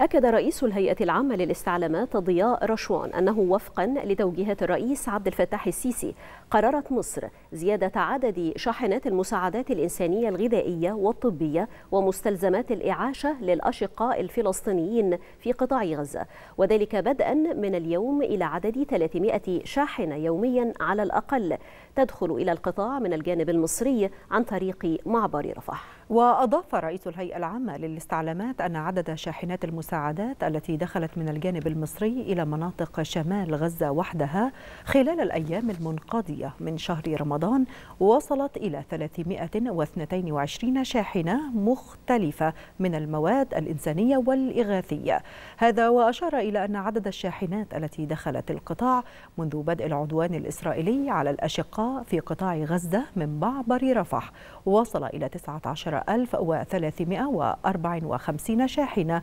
أكد رئيس الهيئة العامة للاستعلامات ضياء رشوان أنه وفقا لتوجيهات الرئيس عبد الفتاح السيسي قررت مصر زيادة عدد شاحنات المساعدات الإنسانية الغذائية والطبية ومستلزمات الإعاشة للأشقاء الفلسطينيين في قطاع غزة وذلك بدءا من اليوم إلى عدد 300 شاحنة يوميا على الأقل تدخل إلى القطاع من الجانب المصري عن طريق معبر رفح وأضاف رئيس الهيئة العامة للاستعلامات أن عدد شاحنات المساعدات المساعدات التي دخلت من الجانب المصري إلى مناطق شمال غزة وحدها خلال الأيام المنقضية من شهر رمضان وصلت إلى 322 شاحنة مختلفة من المواد الإنسانية والإغاثية هذا وأشار إلى أن عدد الشاحنات التي دخلت القطاع منذ بدء العدوان الإسرائيلي على الأشقاء في قطاع غزة من معبر رفح وصل إلى 19354 شاحنة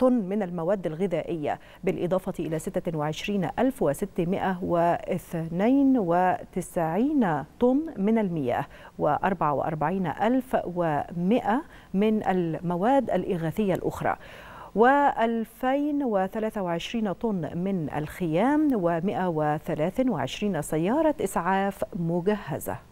طن من المواد الغذائية بالإضافة إلى 26692 طن من المياه و44100 من المواد الإغاثية الأخرى و2023 طن من الخيام و123 سيارة إسعاف مجهزة